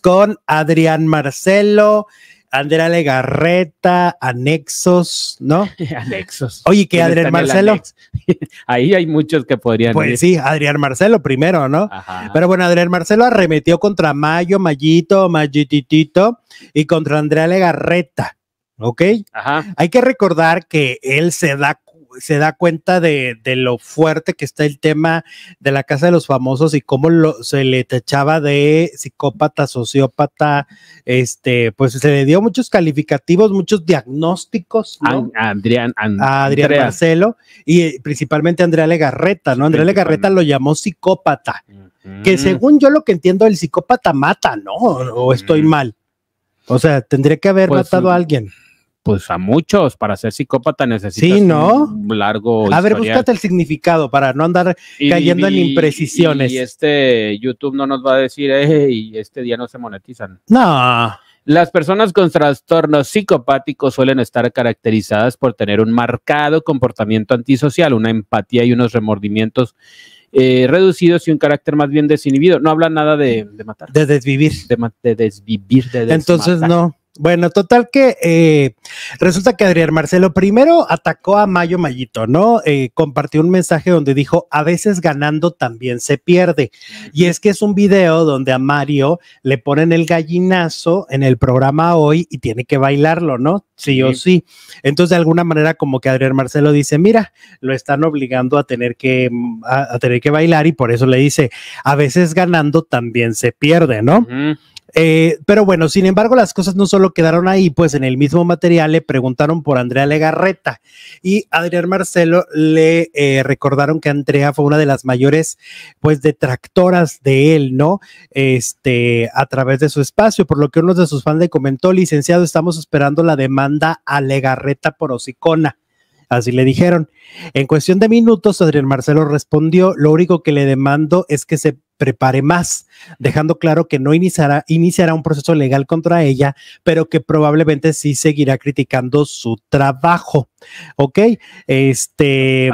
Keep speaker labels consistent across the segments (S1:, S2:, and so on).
S1: con Adrián Marcelo, Andrea Legarreta, Anexos, ¿no?
S2: anexos. Oye, ¿qué, Adrián Marcelo. Ahí hay muchos que podrían. Pues sí,
S1: Adrián Marcelo primero, ¿no? Ajá. Pero bueno, Adrián Marcelo arremetió contra Mayo, Mayito, Mayititito y contra Andrea Legarreta. ¿Ok? Ajá. Hay que recordar que él se da se da cuenta de, lo fuerte que está el tema de la casa de los famosos y cómo lo, se le tachaba de psicópata, sociópata, este, pues se le dio muchos calificativos, muchos diagnósticos. A, Adrián, Marcelo y eh, principalmente a Andrea Legarreta, ¿no? Andrea Legarreta lo llamó psicópata, que según yo lo que entiendo, el psicópata mata, ¿no? O estoy mal. O sea, tendría que haber pues matado a alguien pues a muchos,
S2: para ser psicópata necesitas un largo. A ver, búscate el significado para no andar cayendo en imprecisiones. Y, este YouTube no nos va a decir, hey, este día no se monetizan. No. Las personas con trastornos psicopáticos suelen estar caracterizadas por tener un marcado comportamiento antisocial, una empatía y unos remordimientos eh, reducidos y un carácter más bien desinhibido. No habla nada de, matar.
S1: De desvivir. De, desvivir, de Entonces no. Bueno, total que eh, resulta que Adrián Marcelo primero atacó a Mayo Mayito, ¿no? Eh, compartió un mensaje donde dijo, a veces ganando también se pierde. Y es que es un video donde a Mario le ponen el gallinazo en el programa hoy y tiene que bailarlo, ¿no? Sí, o sí. Entonces, de alguna manera, como que Adrián Marcelo dice, mira, lo están obligando a tener que, a, tener que bailar y por eso le dice, a veces ganando también se pierde, ¿no? Eh, pero bueno, sin embargo, las cosas no solo quedaron ahí, pues en el mismo material le preguntaron por Andrea Legarreta y Adrián Marcelo le eh, recordaron que Andrea fue una de las mayores, pues, detractoras de él, ¿no? Este, a través de su espacio, por lo que uno de sus fans le comentó, licenciado, estamos esperando la demanda a Legarreta por Osicona, Así le dijeron. En cuestión de minutos, Adrián Marcelo respondió, lo único que le demando es que se prepare más, dejando claro que no iniciará, iniciará un proceso legal contra ella, pero que probablemente sí seguirá criticando su trabajo. ¿Ok? Este...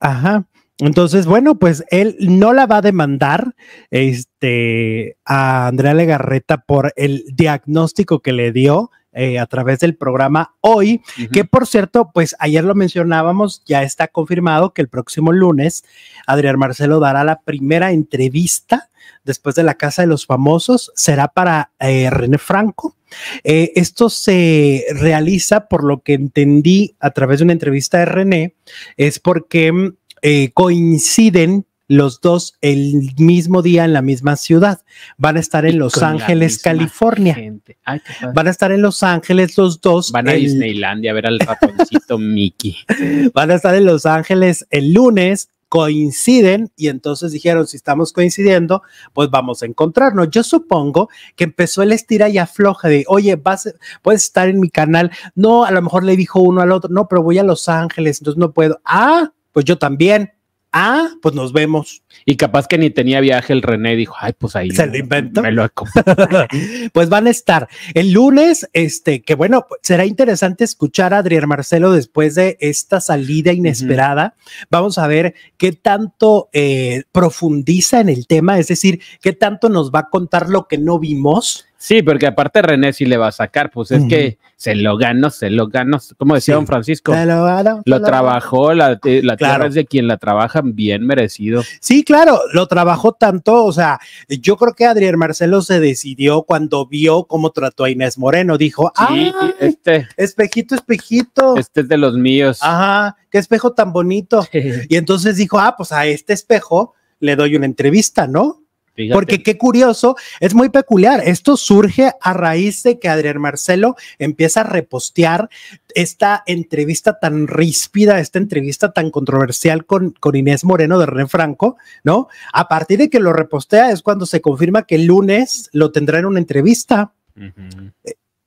S1: Ajá. Entonces, bueno, pues él no la va a demandar este, a Andrea Legarreta por el diagnóstico que le dio eh, a través del programa hoy, que por cierto, pues ayer lo mencionábamos, ya está confirmado que el próximo lunes Adrián Marcelo dará la primera entrevista después de la Casa de los Famosos, será para eh, René Franco. Eh, esto se realiza, por lo que entendí a través de una entrevista de René, es porque mm, eh, coinciden los dos el mismo día en la misma ciudad. Van a estar en Los Ángeles, California. van a estar en Los Ángeles los dos. Van a
S2: Disneylandia a ver al ratoncito Mickey.
S1: Van a estar en Los Ángeles el lunes coinciden y entonces dijeron, si estamos coincidiendo, pues vamos a encontrarnos. Yo supongo que empezó el estira y afloja de, oye, vas, puedes estar en mi canal. No, a lo mejor le dijo uno al otro, no, pero voy a Los Ángeles, entonces no puedo. Ah, pues yo también. Ah, pues nos
S2: vemos. Y capaz que ni tenía viaje el René, dijo, ay, pues ahí. Se lo inventó.
S1: pues van a estar. El lunes, este, que bueno, será interesante escuchar a Adrián Marcelo después de esta salida inesperada. Vamos a ver qué tanto eh, profundiza en el tema, es decir, qué tanto nos va a contar lo que no vimos
S2: Sí, porque aparte René sí le va a sacar, pues es que se lo ganó, se lo ganó, como decía don Francisco. lo,
S1: ganó, lo, trabajó,
S2: la, eh, la es de quien la trabaja bien merecido.
S1: Sí, claro, lo trabajó tanto, o sea, yo creo que Adrián Marcelo se decidió cuando vio cómo trató a Inés Moreno, dijo, ah, este, espejito, espejito. Este es de los míos. Ajá, qué espejo tan bonito. y entonces dijo, ah, pues a este espejo le doy una entrevista, ¿no? Porque qué curioso, es muy peculiar. Esto surge a raíz de que Adrián Marcelo empieza a repostear esta entrevista tan ríspida, esta entrevista tan controversial con, con Inés Moreno de René Franco, ¿no? A partir de que lo repostea es cuando se confirma que el lunes lo tendrá en una entrevista.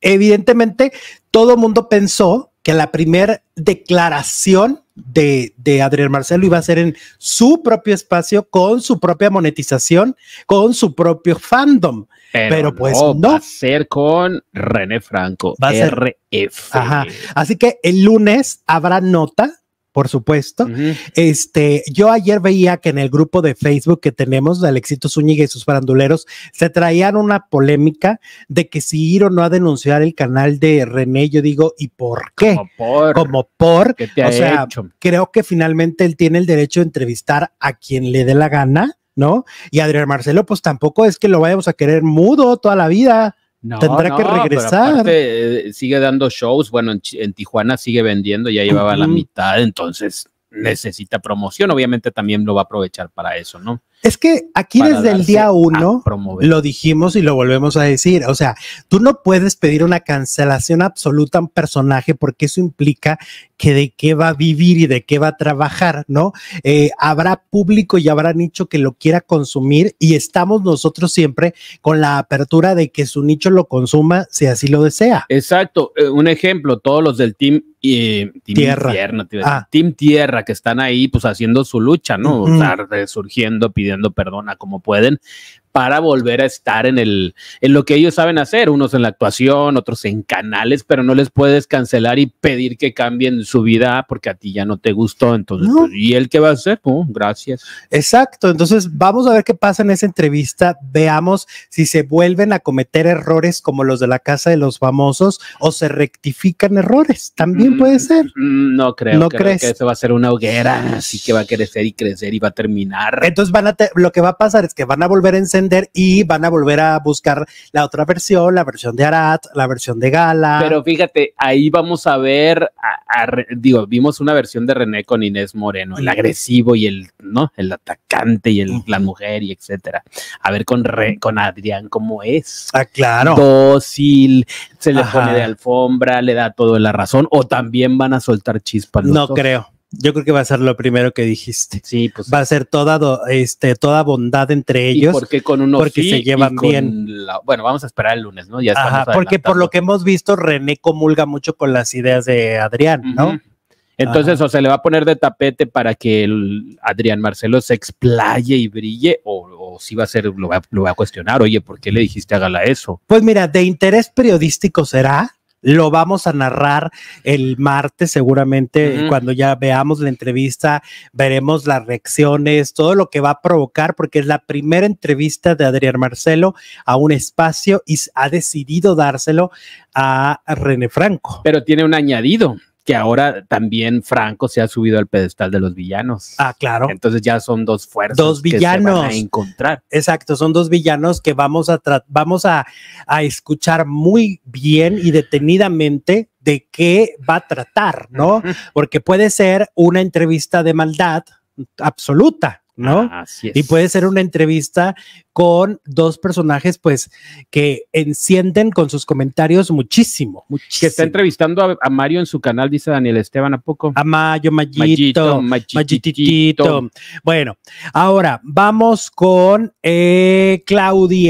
S1: Evidentemente, todo mundo pensó que la primera declaración de, de, Adrián Marcelo iba a ser en su propio espacio, con su propia monetización, con su propio fandom. Pero, pues
S2: no, Va a ser con René Franco, va a Ajá.
S1: Así que el lunes habrá nota por supuesto. Este, yo ayer veía que en el grupo de Facebook que tenemos de Alexito Zúñiga y sus faranduleros se traían una polémica de que si ir o no a denunciar el canal de René, yo digo, ¿y por qué? Como por. o sea, creo que finalmente él tiene el derecho de entrevistar a quien le dé la gana, ¿no? Y Adrián Marcelo, pues tampoco es que lo vayamos a querer mudo toda la vida. Tendrá que regresar.
S2: Eh, sigue dando shows. Bueno, en, Tijuana sigue vendiendo, ya llevaba la mitad, entonces necesita promoción. Obviamente también lo va a aprovechar para eso, ¿no?
S1: Es que aquí desde el día uno lo dijimos y lo volvemos a decir. O sea, tú no puedes pedir una cancelación absoluta a un personaje porque eso implica de qué va a vivir y de qué va a trabajar, ¿no? Eh, habrá público y habrá nicho que lo quiera consumir y estamos nosotros siempre con la apertura de que su nicho lo consuma si así lo desea.
S2: Exacto. Eh, un ejemplo, todos los del team, eh, Tierra. Ah. Team Tierra que están ahí pues haciendo su lucha, ¿no? Tarde surgiendo, pidiendo perdón a como pueden, para volver a estar en, el, en lo que ellos saben hacer, unos en la actuación, otros en canales, pero no les puedes cancelar y pedir que
S1: cambien su vida porque a ti ya no te gustó. Entonces, pues, ¿y él qué va a hacer? gracias. Exacto, entonces vamos a ver qué pasa en esa entrevista, veamos si se vuelven a cometer errores como los de la Casa de los Famosos o se rectifican errores, también puede mm, ser.
S2: Mm, no creo, que eso va a ser una hoguera, así que va a crecer y crecer y va a terminar.
S1: Entonces van a lo que va a pasar es que van a volver a encender y van a volver a buscar la otra versión, la versión de Arat, la versión de Gala. Pero
S2: fíjate, ahí vamos a ver, digo, vimos una versión de René con Inés Moreno, el agresivo y el, ¿no? El atacante y el, la mujer y etcétera. A ver con, con Adrián cómo es. Ah, claro. Dócil, se le pone de alfombra, le da todo la razón, o también
S1: van a soltar chispas. No creo. Yo creo que va a ser lo primero que dijiste. Sí, pues. Va a ser toda, este, toda bondad entre ellos. porque con uno? Porque se llevan bien.
S2: bueno, vamos a esperar el lunes, ¿no? Ya Ajá, porque
S1: por lo que hemos visto, René comulga mucho con las ideas de Adrián, ¿no?
S2: Entonces, o se le va a poner de tapete para que el Adrián Marcelo se explaye y brille, o, si va a ser, lo va, lo va a cuestionar, oye, ¿por qué le dijiste hágala eso?
S1: Pues mira, de interés periodístico será, lo vamos a narrar el martes, seguramente, cuando ya veamos la entrevista, veremos las reacciones, todo lo que va a provocar, porque es la primera entrevista de Adrián Marcelo a un espacio y ha decidido dárselo a René Franco. Pero tiene un añadido
S2: ahora también Franco se ha subido al pedestal de los villanos. Ah, claro. Entonces ya son dos fuerzas
S1: dos villanos. que a
S2: encontrar.
S1: Exacto, son dos villanos que vamos a vamos a, a escuchar muy bien y detenidamente de qué va a tratar, ¿no? Porque puede ser una entrevista de maldad absoluta, y puede ser una entrevista con dos personajes, pues, que encienden con sus comentarios muchísimo, Que está
S2: entrevistando a, Mario en su canal, dice
S1: Daniel Esteban, ¿a poco? A Mayo, Mayito, Bueno, ahora vamos con eh, Claudia.